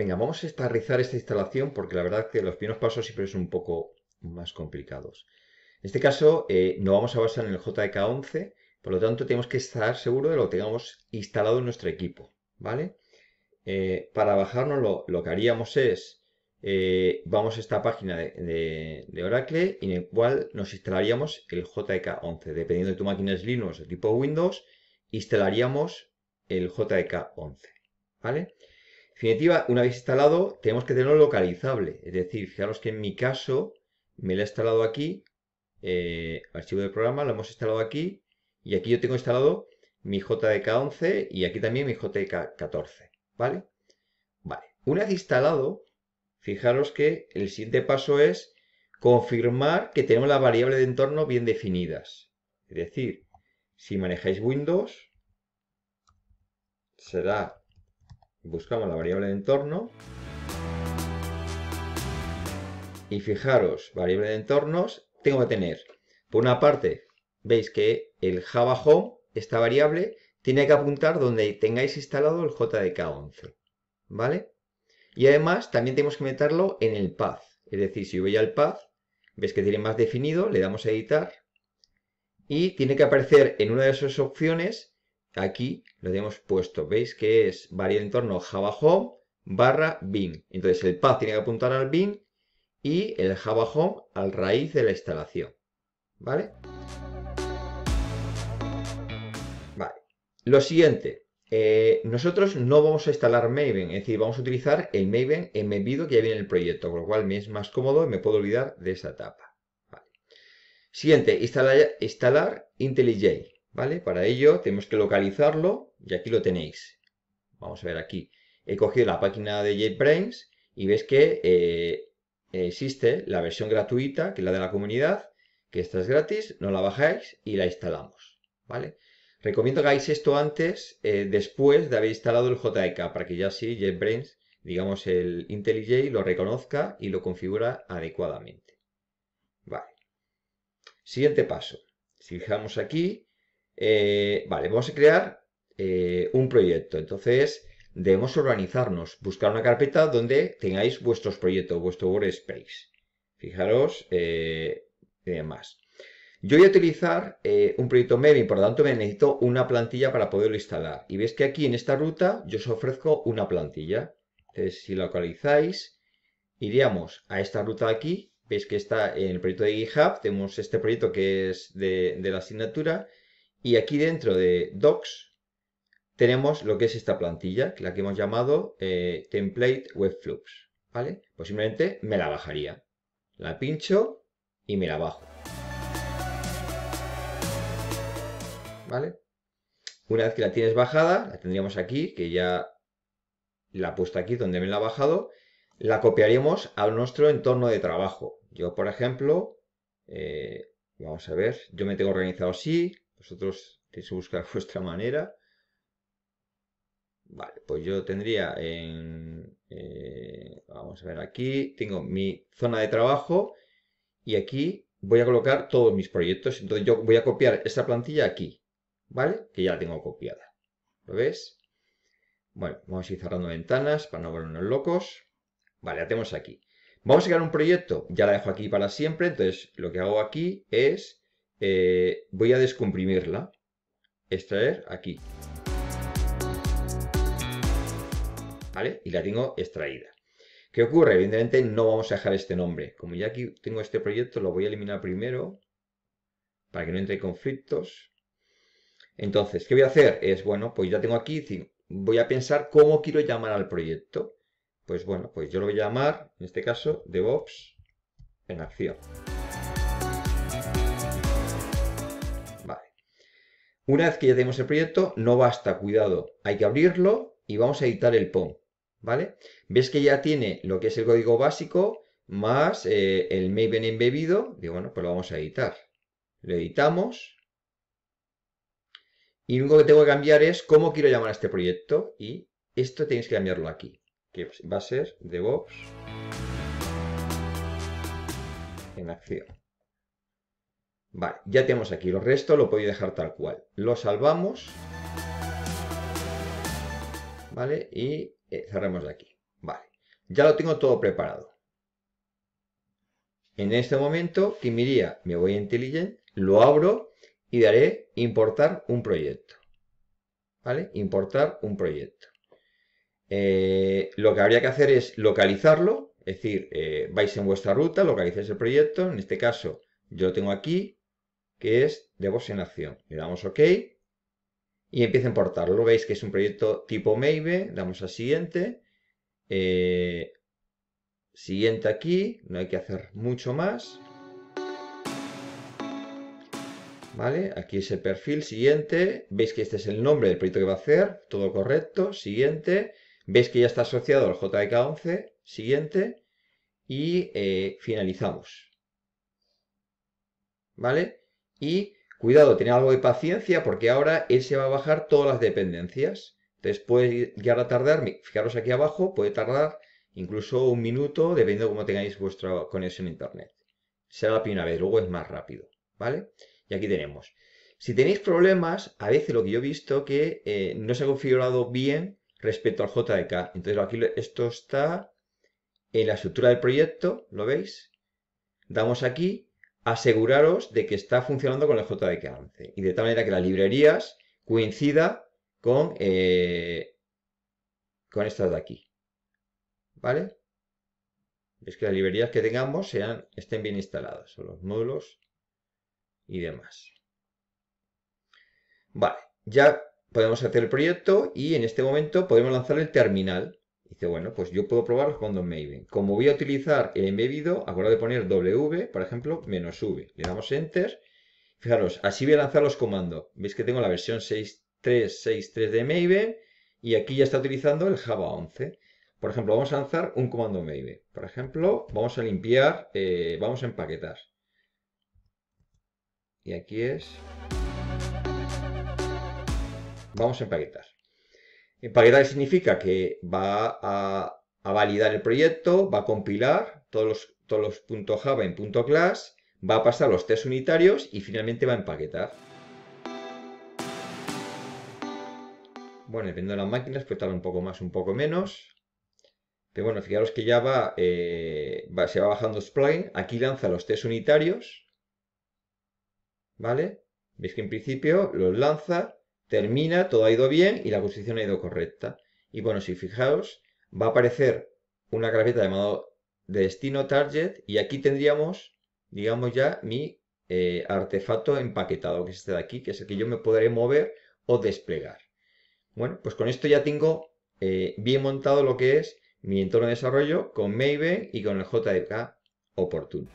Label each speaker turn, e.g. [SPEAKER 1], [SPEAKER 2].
[SPEAKER 1] Venga, vamos a estarrizar esta instalación porque la verdad que los primeros pasos siempre son un poco más complicados. En este caso eh, no vamos a basar en el JDK11, e por lo tanto tenemos que estar seguros de lo que tengamos instalado en nuestro equipo, ¿vale? Eh, para bajarnos lo que haríamos es, eh, vamos a esta página de, Oracle en el cual nos instalaríamos el JDK11. E Dependiendo de tu máquina es Linux o tipo Windows, instalaríamos el JDK11, e ¿vale? vale definitiva, una vez instalado, tenemos que tenerlo localizable. Es decir, fijaros que en mi caso me lo he instalado aquí, eh, archivo del programa, lo hemos instalado aquí, y aquí yo tengo instalado mi JDK11 y aquí también mi JDK14, ¿vale? Vale, una vez instalado, fijaros que el siguiente paso es confirmar que tenemos las variables de entorno bien definidas. Es decir, si manejáis Windows, será buscamos la variable de entorno y fijaros, variable de entornos, tengo que tener, por una parte, veis que el Java Home, esta variable, tiene que apuntar donde tengáis instalado el JDK11, ¿vale? Y además también tenemos que meterlo en el path, es decir, si voy al path, veis que tiene más definido, le damos a editar y tiene que aparecer en una de esas opciones Aquí lo tenemos puesto. ¿Veis que es variable entorno Java Home barra bin? Entonces el path tiene que apuntar al bin y el Java Home al raíz de la instalación. ¿Vale? Vale. Lo siguiente. Eh, nosotros no vamos a instalar Maven, es decir, vamos a utilizar el Maven embebido que ya viene en el proyecto, con lo cual me es más cómodo y me puedo olvidar de esa etapa. Vale. Siguiente, instalar, instalar IntelliJ. Para ello tenemos que localizarlo y aquí lo tenéis. Vamos a ver aquí. He cogido la página de JetBrains y ves que eh, existe la versión gratuita, que es la de la comunidad, que esta es gratis, no la bajáis y la instalamos. ¿Vale? Recomiendo que hagáis esto antes, eh, después de haber instalado el JDK, e para que ya sí JetBrains, digamos el IntelliJ, lo reconozca y lo configura adecuadamente. Vale. Siguiente paso. Si fijamos aquí, eh, vale, vamos a crear eh, un proyecto. Entonces, debemos organizarnos, buscar una carpeta donde tengáis vuestros proyectos, vuestro workspace. Fijaros, eh, y demás. Yo voy a utilizar un proyecto Maven, por lo tanto me necesito una plantilla para poderlo instalar. Y veis que aquí en esta ruta yo os ofrezco una plantilla. Entonces, si localizáis, iríamos a esta ruta de aquí. Veis que está en el proyecto de GitHub, tenemos este proyecto que es de la asignatura y aquí dentro de Docs tenemos lo que es esta plantilla, que la que hemos llamado eh, Template Webflux. ¿Vale? Pues simplemente me la bajaría. La pincho y me la bajo. ¿Vale? Una vez que la tienes bajada, la tendríamos aquí, que ya la he puesto aquí donde me la ha bajado, la copiaremos a nuestro entorno de trabajo. Yo, por ejemplo, eh, vamos a ver, yo me tengo organizado así, vosotros tenéis que buscar vuestra manera. Vale, pues yo tendría en... Eh, vamos a ver, aquí tengo mi zona de trabajo y aquí voy a colocar todos mis proyectos. Entonces yo voy a copiar esta plantilla aquí, ¿vale? Que ya la tengo copiada. ¿Lo ves? Bueno, vamos a ir cerrando ventanas para no volvernos locos. Vale, la tenemos aquí. Vamos a crear un proyecto, ya la dejo aquí para siempre, entonces lo que hago aquí es eh, voy a descomprimirla, extraer aquí. Y la tengo extraída. ¿Qué ocurre? Evidentemente no vamos a dejar este nombre. Como ya aquí tengo este proyecto, lo voy a eliminar primero para que no entre conflictos. Entonces, ¿qué voy a hacer? Es, bueno, pues ya tengo aquí, voy a pensar cómo quiero llamar al proyecto. Pues bueno, pues yo lo voy a llamar, en este caso, DevOps en acción. Una vez que ya tenemos el proyecto, no basta, cuidado, hay que abrirlo y vamos a editar el POM, ¿vale? Ves que ya tiene lo que es el código básico más eh, el Maven embebido, digo, bueno, pues lo vamos a editar. Lo editamos. Y lo único que tengo que cambiar es cómo quiero llamar a este proyecto y esto tenéis que cambiarlo aquí, que va a ser DevOps en acción. Vale, ya tenemos aquí. Los restos lo podéis dejar tal cual. Lo salvamos. Vale, y eh, cerramos de aquí. Vale, ya lo tengo todo preparado. En este momento, que miría? Me voy a Intelligent, lo abro y daré importar un proyecto. ¿Vale? Importar un proyecto. Eh, lo que habría que hacer es localizarlo, es decir, eh, vais en vuestra ruta, localizáis el proyecto, en este caso yo lo tengo aquí, que es voz en acción. Le damos OK y empieza a importarlo. Veis que es un proyecto tipo Maybe, damos a siguiente, eh, siguiente aquí, no hay que hacer mucho más. ¿Vale? Aquí es el perfil, siguiente, veis que este es el nombre del proyecto que va a hacer, todo correcto, siguiente, veis que ya está asociado al JDK11, siguiente, y eh, finalizamos. ¿Vale? Y cuidado, tened algo de paciencia porque ahora él se va a bajar todas las dependencias. Entonces puede llegar a tardar, fijaros aquí abajo, puede tardar incluso un minuto, dependiendo de cómo tengáis vuestra conexión a internet. Será la primera vez, luego es más rápido, ¿vale? Y aquí tenemos. Si tenéis problemas, a veces lo que yo he visto que eh, no se ha configurado bien respecto al JDK. Entonces aquí esto está en la estructura del proyecto, ¿lo veis? Damos aquí aseguraros de que está funcionando con el JDK11 y de tal manera que las librerías coincida con, eh, con estas de aquí. ¿Vale? Es que las librerías que tengamos sean, estén bien instaladas, son los módulos y demás. Vale, ya podemos hacer el proyecto y en este momento podemos lanzar el terminal. Dice, bueno, pues yo puedo probarlos cuando Maven. Como voy a utilizar el embebido, acuerdo de poner W, por ejemplo, menos V. Le damos Enter. Fijaros, así voy a lanzar los comandos. Veis que tengo la versión 6.3.6.3 de Maven y aquí ya está utilizando el Java 11. Por ejemplo, vamos a lanzar un comando Maven. Por ejemplo, vamos a limpiar, eh, vamos a empaquetar. Y aquí es... Vamos a empaquetar. Empaquetar significa que va a, validar el proyecto, va a compilar todos los, todos .java en punto .class, va a pasar los test unitarios y finalmente va a empaquetar. Bueno, dependiendo de las máquinas puede un poco más, un poco menos. Pero bueno, fijaros que ya va, eh, va se va bajando Spline. Aquí lanza los test unitarios. ¿Vale? Veis que en principio los lanza termina, todo ha ido bien y la posición ha ido correcta. Y bueno, si fijaos, va a aparecer una carpeta llamada destino target y aquí tendríamos, digamos ya, mi eh, artefacto empaquetado, que es este de aquí, que es el que yo me podré mover o desplegar. Bueno, pues con esto ya tengo eh, bien montado lo que es mi entorno de desarrollo con Maven y con el JDK oportuno.